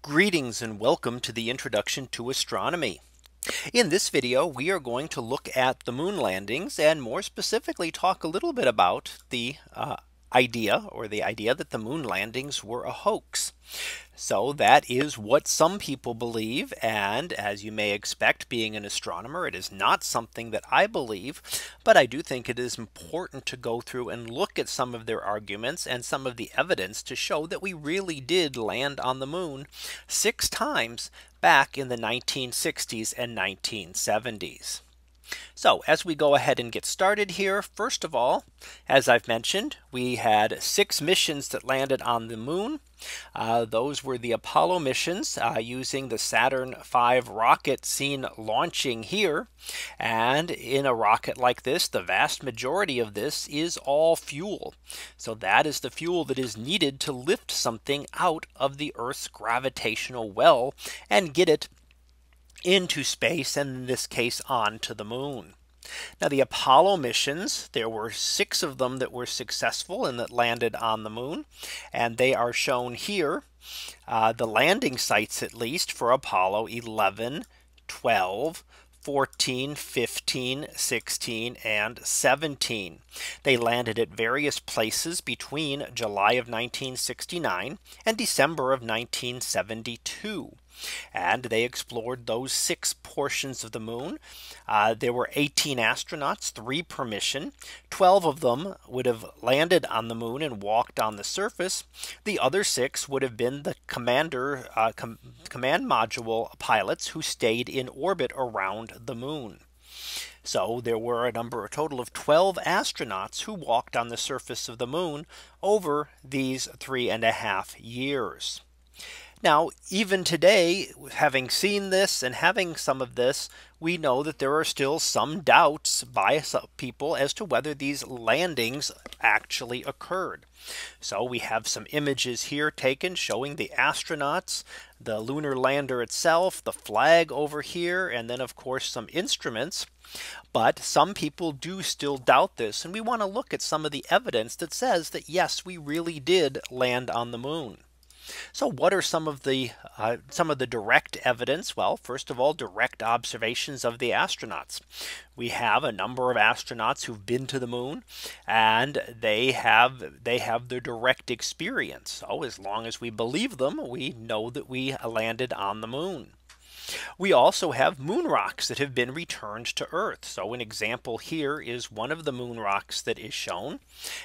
Greetings and welcome to the introduction to astronomy. In this video, we are going to look at the moon landings and more specifically talk a little bit about the uh, idea or the idea that the moon landings were a hoax. So that is what some people believe. And as you may expect, being an astronomer, it is not something that I believe. But I do think it is important to go through and look at some of their arguments and some of the evidence to show that we really did land on the moon six times back in the 1960s and 1970s. So as we go ahead and get started here, first of all, as I've mentioned, we had six missions that landed on the moon. Uh, those were the Apollo missions uh, using the Saturn V rocket seen launching here. And in a rocket like this, the vast majority of this is all fuel. So that is the fuel that is needed to lift something out of the Earth's gravitational well and get it into space and in this case onto the moon. Now the Apollo missions, there were six of them that were successful and that landed on the moon. And they are shown here, uh, the landing sites at least for Apollo 11, 12, 14, 15, 16, and 17. They landed at various places between July of 1969 and December of 1972. And they explored those six portions of the moon. Uh, there were 18 astronauts, three per mission. 12 of them would have landed on the moon and walked on the surface. The other six would have been the commander uh, com command module pilots who stayed in orbit around the moon. So there were a number, a total of 12 astronauts who walked on the surface of the moon over these three and a half years. Now, even today, having seen this and having some of this, we know that there are still some doubts by some people as to whether these landings actually occurred. So we have some images here taken showing the astronauts, the lunar lander itself, the flag over here, and then of course some instruments. But some people do still doubt this. And we want to look at some of the evidence that says that yes, we really did land on the moon. So what are some of the uh, some of the direct evidence? Well, first of all, direct observations of the astronauts. We have a number of astronauts who've been to the moon and they have they have their direct experience. So as long as we believe them, we know that we landed on the moon. We also have moon rocks that have been returned to Earth. So an example here is one of the moon rocks that is shown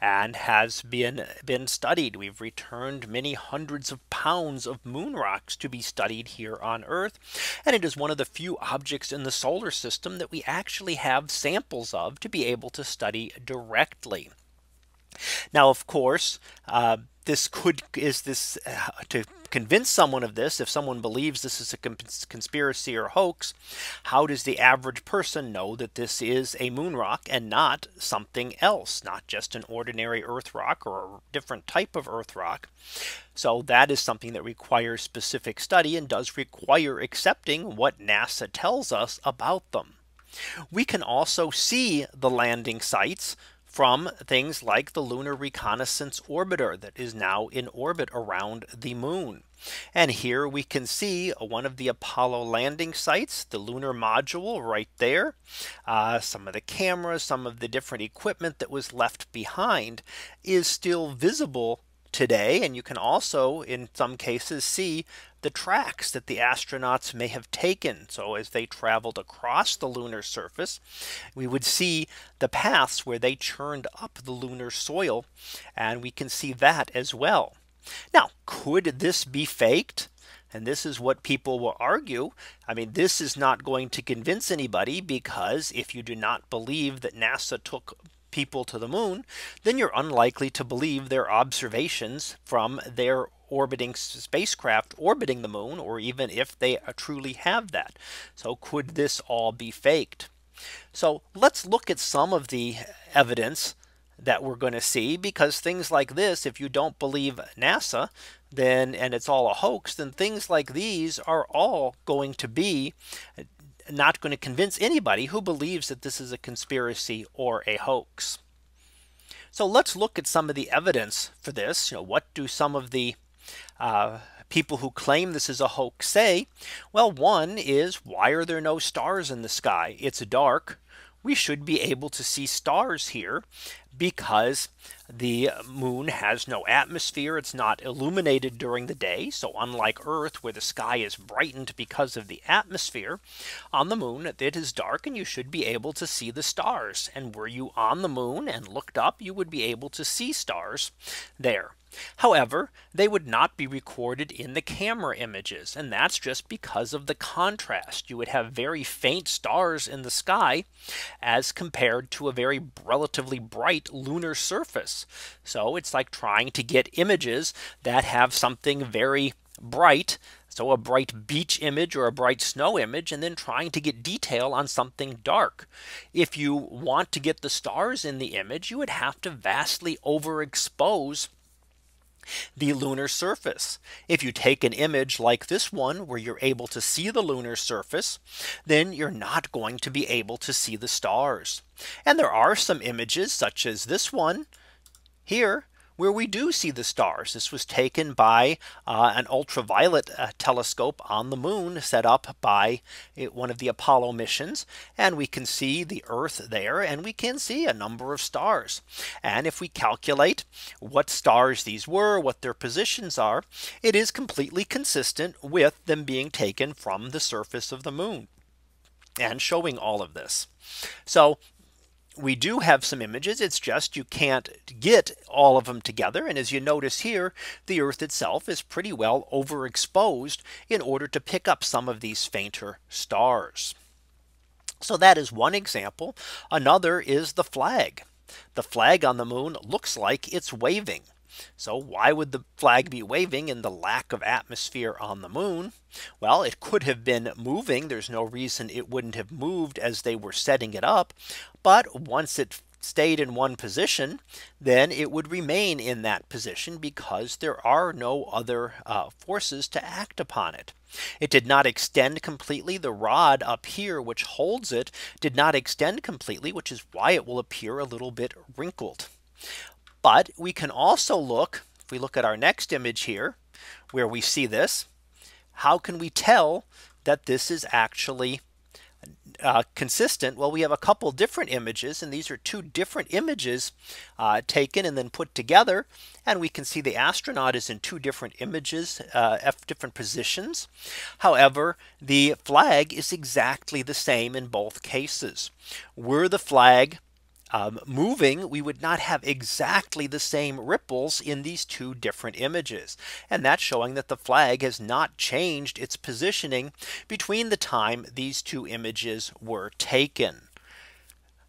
and has been been studied. We've returned many hundreds of pounds of moon rocks to be studied here on Earth. And it is one of the few objects in the solar system that we actually have samples of to be able to study directly. Now, of course, uh, this could is this uh, to convince someone of this, if someone believes this is a conspiracy or hoax, how does the average person know that this is a moon rock and not something else, not just an ordinary earth rock or a different type of earth rock? So that is something that requires specific study and does require accepting what NASA tells us about them. We can also see the landing sites from things like the Lunar Reconnaissance Orbiter that is now in orbit around the moon. And here we can see one of the Apollo landing sites, the lunar module right there, uh, some of the cameras, some of the different equipment that was left behind is still visible today. And you can also, in some cases, see the tracks that the astronauts may have taken. So as they traveled across the lunar surface, we would see the paths where they churned up the lunar soil. And we can see that as well. Now, could this be faked? And this is what people will argue. I mean, this is not going to convince anybody because if you do not believe that NASA took people to the moon, then you're unlikely to believe their observations from their orbiting spacecraft orbiting the moon or even if they uh, truly have that. So could this all be faked? So let's look at some of the evidence that we're going to see because things like this if you don't believe NASA then and it's all a hoax then things like these are all going to be not going to convince anybody who believes that this is a conspiracy or a hoax. So let's look at some of the evidence for this. You know, what do some of the uh, people who claim this is a hoax say? Well, one is why are there no stars in the sky? It's dark. We should be able to see stars here because the moon has no atmosphere. It's not illuminated during the day. So unlike Earth, where the sky is brightened because of the atmosphere, on the moon, it is dark and you should be able to see the stars. And were you on the moon and looked up, you would be able to see stars there. However, they would not be recorded in the camera images. And that's just because of the contrast. You would have very faint stars in the sky as compared to a very relatively bright lunar surface. So it's like trying to get images that have something very bright so a bright beach image or a bright snow image and then trying to get detail on something dark. If you want to get the stars in the image, you would have to vastly overexpose the lunar surface. If you take an image like this one where you're able to see the lunar surface, then you're not going to be able to see the stars. And there are some images such as this one here where we do see the stars. This was taken by uh, an ultraviolet uh, telescope on the moon set up by it, uh, one of the Apollo missions. And we can see the Earth there and we can see a number of stars. And if we calculate what stars these were, what their positions are, it is completely consistent with them being taken from the surface of the moon and showing all of this. So we do have some images. It's just you can't get all of them together. And as you notice here, the Earth itself is pretty well overexposed in order to pick up some of these fainter stars. So that is one example. Another is the flag. The flag on the moon looks like it's waving. So why would the flag be waving in the lack of atmosphere on the moon? Well, it could have been moving. There's no reason it wouldn't have moved as they were setting it up. But once it stayed in one position, then it would remain in that position because there are no other uh, forces to act upon it. It did not extend completely. The rod up here, which holds it, did not extend completely, which is why it will appear a little bit wrinkled. But we can also look, if we look at our next image here, where we see this, how can we tell that this is actually uh, consistent? Well, we have a couple different images and these are two different images uh, taken and then put together. And we can see the astronaut is in two different images uh, different positions. However, the flag is exactly the same in both cases. Were the flag um, moving, we would not have exactly the same ripples in these two different images. And that's showing that the flag has not changed its positioning between the time these two images were taken.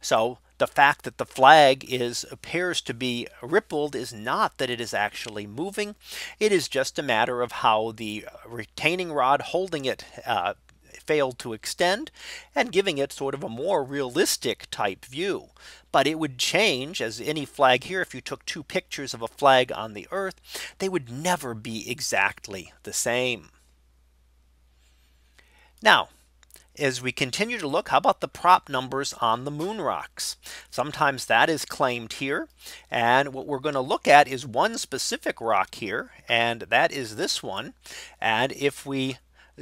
So the fact that the flag is appears to be rippled is not that it is actually moving. It is just a matter of how the retaining rod holding it uh, failed to extend and giving it sort of a more realistic type view. But it would change as any flag here. If you took two pictures of a flag on the earth, they would never be exactly the same. Now, as we continue to look, how about the prop numbers on the moon rocks? Sometimes that is claimed here. And what we're going to look at is one specific rock here. And that is this one. And if we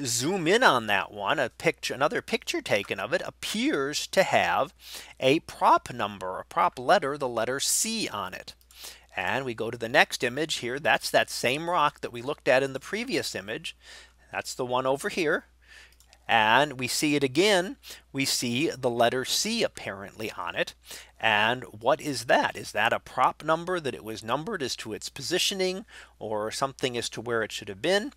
zoom in on that one, a picture, another picture taken of it appears to have a prop number, a prop letter, the letter C on it. And we go to the next image here. That's that same rock that we looked at in the previous image. That's the one over here. And we see it again we see the letter C apparently on it. And what is that? Is that a prop number that it was numbered as to its positioning or something as to where it should have been?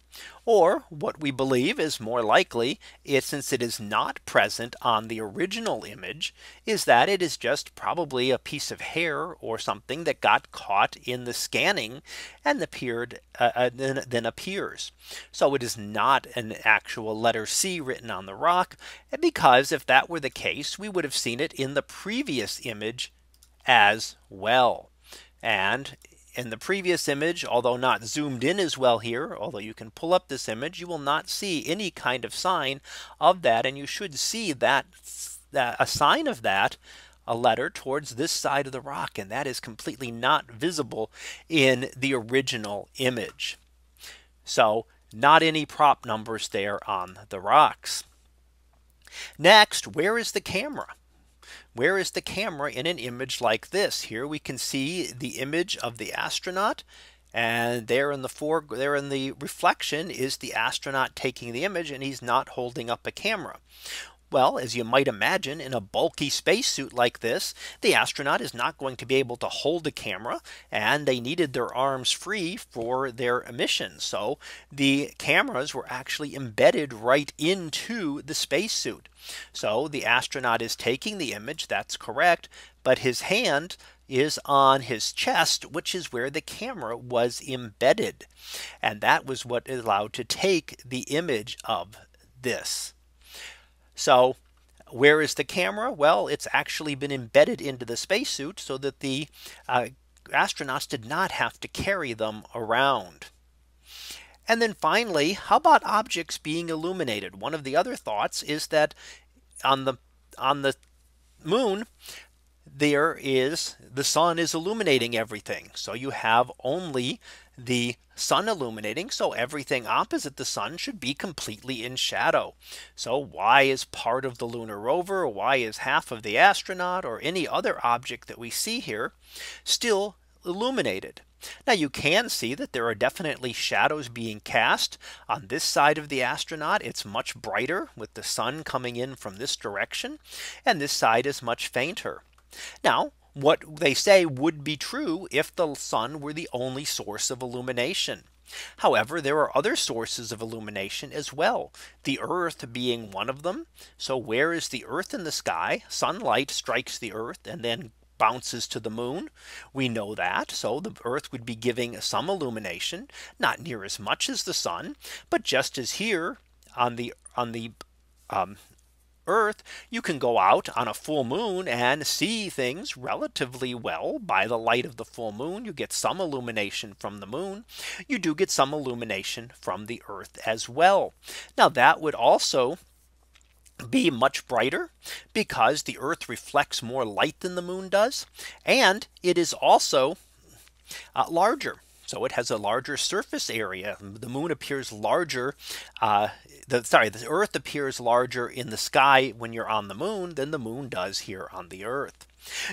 Or what we believe is more likely since it is not present on the original image is that it is just probably a piece of hair or something that got caught in the scanning and appeared uh, uh then, then appears. So it is not an actual letter C written on the rock because if that were the case, we would have seen it in the previous image as well. And in the previous image, although not zoomed in as well here, although you can pull up this image, you will not see any kind of sign of that. And you should see that, that a sign of that a letter towards this side of the rock. And that is completely not visible in the original image. So not any prop numbers there on the rocks. Next, where is the camera? Where is the camera in an image like this? Here we can see the image of the astronaut and there in the fore there in the reflection is the astronaut taking the image and he's not holding up a camera. Well, as you might imagine, in a bulky spacesuit like this, the astronaut is not going to be able to hold a camera, and they needed their arms free for their mission. So the cameras were actually embedded right into the spacesuit. So the astronaut is taking the image, that's correct, but his hand is on his chest, which is where the camera was embedded. And that was what allowed to take the image of this. So where is the camera? Well, it's actually been embedded into the spacesuit so that the uh, astronauts did not have to carry them around. And then finally, how about objects being illuminated? One of the other thoughts is that on the on the moon, there is the sun is illuminating everything. So you have only the sun illuminating. So everything opposite the sun should be completely in shadow. So why is part of the lunar rover? Why is half of the astronaut or any other object that we see here still illuminated? Now you can see that there are definitely shadows being cast on this side of the astronaut. It's much brighter with the sun coming in from this direction and this side is much fainter. Now what they say would be true if the sun were the only source of illumination. However, there are other sources of illumination as well, the Earth being one of them. So where is the Earth in the sky? Sunlight strikes the Earth and then bounces to the moon. We know that. So the Earth would be giving some illumination, not near as much as the sun, but just as here on the on the um, Earth, you can go out on a full moon and see things relatively well by the light of the full moon. You get some illumination from the moon. You do get some illumination from the Earth as well. Now that would also be much brighter because the Earth reflects more light than the moon does. And it is also uh, larger. So it has a larger surface area. The moon appears larger. Uh, the, sorry, the Earth appears larger in the sky when you're on the moon than the moon does here on the Earth.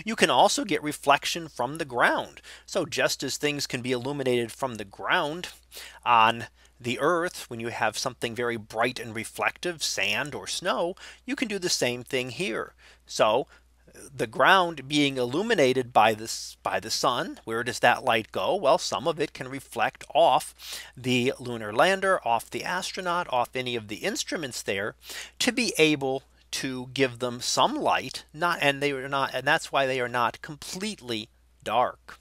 You can also get reflection from the ground. So just as things can be illuminated from the ground on the earth when you have something very bright and reflective sand or snow you can do the same thing here so the ground being illuminated by this by the sun where does that light go well some of it can reflect off the lunar lander off the astronaut off any of the instruments there to be able to give them some light not and they are not and that's why they are not completely dark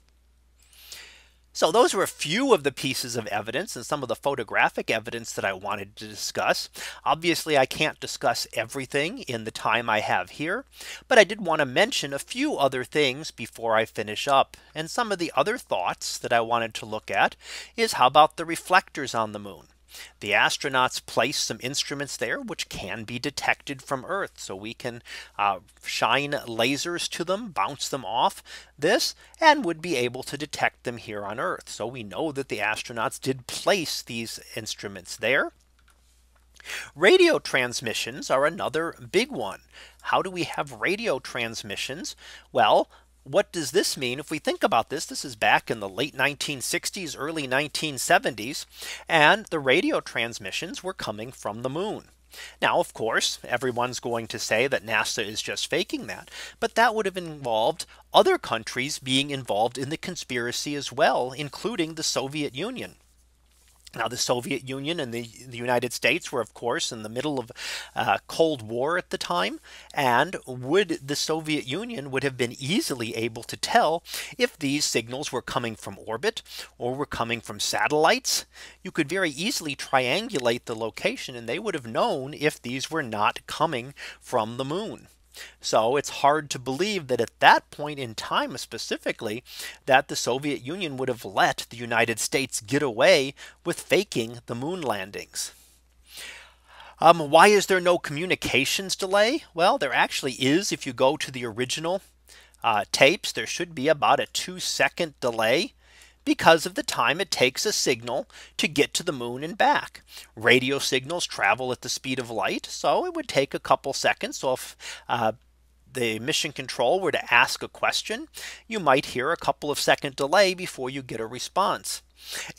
so those were a few of the pieces of evidence and some of the photographic evidence that I wanted to discuss. Obviously, I can't discuss everything in the time I have here, but I did want to mention a few other things before I finish up. And some of the other thoughts that I wanted to look at is how about the reflectors on the moon? The astronauts place some instruments there which can be detected from Earth. So we can uh, shine lasers to them, bounce them off this and would be able to detect them here on Earth. So we know that the astronauts did place these instruments there. Radio transmissions are another big one. How do we have radio transmissions? Well, what does this mean if we think about this this is back in the late 1960s early 1970s and the radio transmissions were coming from the moon now of course everyone's going to say that NASA is just faking that but that would have involved other countries being involved in the conspiracy as well including the Soviet Union now, the Soviet Union and the, the, United States were, of course, in the middle of uh, Cold War at the time. And would the Soviet Union would have been easily able to tell if these signals were coming from orbit or were coming from satellites. You could very easily triangulate the location and they would have known if these were not coming from the moon. So it's hard to believe that at that point in time specifically that the Soviet Union would have let the United States get away with faking the moon landings. Um, why is there no communications delay? Well, there actually is if you go to the original uh, tapes, there should be about a two second delay because of the time it takes a signal to get to the moon and back. Radio signals travel at the speed of light. So it would take a couple seconds. So if uh, the mission control were to ask a question, you might hear a couple of second delay before you get a response.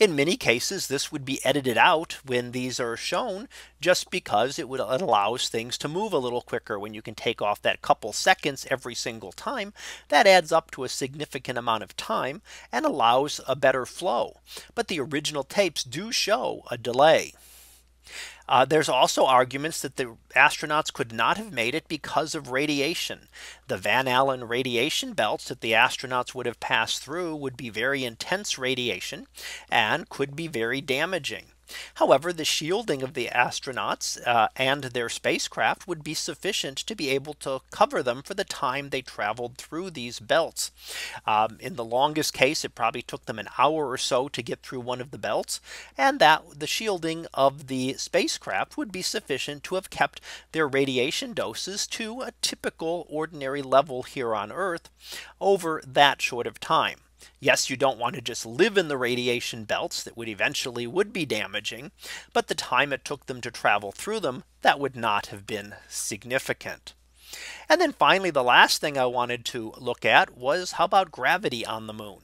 In many cases, this would be edited out when these are shown just because it would it allows things to move a little quicker when you can take off that couple seconds every single time that adds up to a significant amount of time and allows a better flow. But the original tapes do show a delay. Uh, there's also arguments that the astronauts could not have made it because of radiation. The Van Allen radiation belts that the astronauts would have passed through would be very intense radiation and could be very damaging. However, the shielding of the astronauts uh, and their spacecraft would be sufficient to be able to cover them for the time they traveled through these belts. Um, in the longest case, it probably took them an hour or so to get through one of the belts and that the shielding of the spacecraft would be sufficient to have kept their radiation doses to a typical ordinary level here on Earth over that short of time. Yes, you don't want to just live in the radiation belts that would eventually would be damaging, but the time it took them to travel through them, that would not have been significant. And then finally, the last thing I wanted to look at was how about gravity on the moon?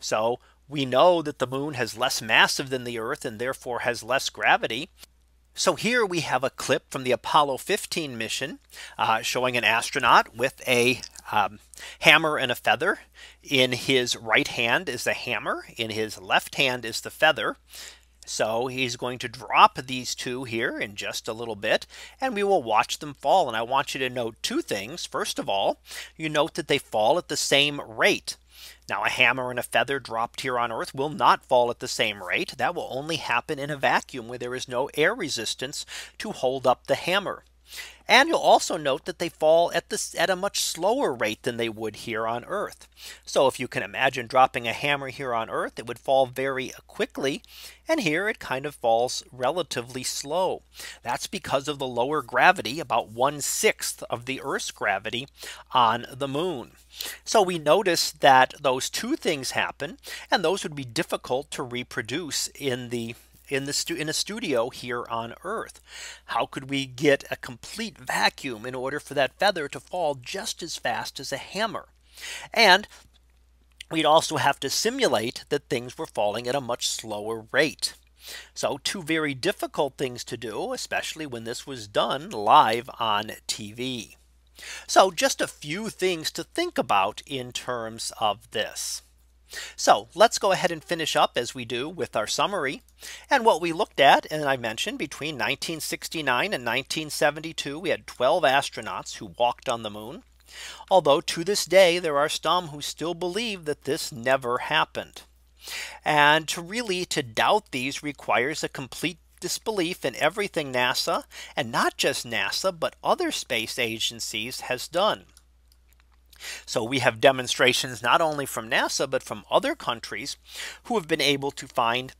So we know that the moon has less massive than the Earth and therefore has less gravity. So here we have a clip from the Apollo 15 mission uh, showing an astronaut with a um, hammer and a feather. In his right hand is the hammer, in his left hand is the feather. So he's going to drop these two here in just a little bit and we will watch them fall. And I want you to note two things. First of all, you note that they fall at the same rate. Now a hammer and a feather dropped here on Earth will not fall at the same rate that will only happen in a vacuum where there is no air resistance to hold up the hammer. And you'll also note that they fall at this at a much slower rate than they would here on Earth. So if you can imagine dropping a hammer here on Earth, it would fall very quickly. And here it kind of falls relatively slow. That's because of the lower gravity about one sixth of the Earth's gravity on the moon. So we notice that those two things happen. And those would be difficult to reproduce in the in the stu- in a studio here on Earth? How could we get a complete vacuum in order for that feather to fall just as fast as a hammer? And we'd also have to simulate that things were falling at a much slower rate. So two very difficult things to do, especially when this was done live on TV. So just a few things to think about in terms of this. So let's go ahead and finish up as we do with our summary. And what we looked at, and I mentioned between 1969 and 1972, we had 12 astronauts who walked on the moon. Although to this day, there are some who still believe that this never happened. And to really to doubt these requires a complete disbelief in everything NASA and not just NASA, but other space agencies has done. So we have demonstrations not only from NASA, but from other countries who have been able to find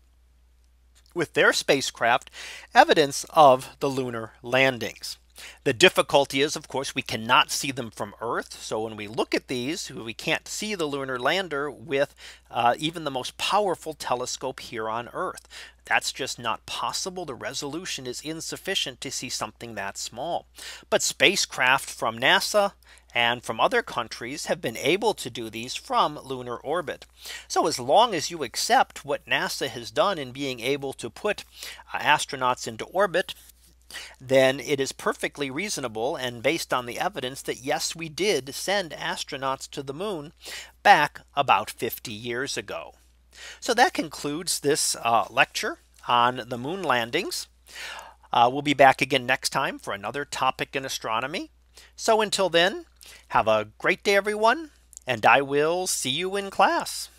with their spacecraft evidence of the lunar landings. The difficulty is, of course, we cannot see them from Earth. So when we look at these, we can't see the lunar lander with uh, even the most powerful telescope here on Earth. That's just not possible. The resolution is insufficient to see something that small. But spacecraft from NASA and from other countries have been able to do these from lunar orbit. So as long as you accept what NASA has done in being able to put uh, astronauts into orbit then it is perfectly reasonable and based on the evidence that yes, we did send astronauts to the moon back about 50 years ago. So that concludes this uh, lecture on the moon landings. Uh, we'll be back again next time for another topic in astronomy. So until then, have a great day, everyone, and I will see you in class.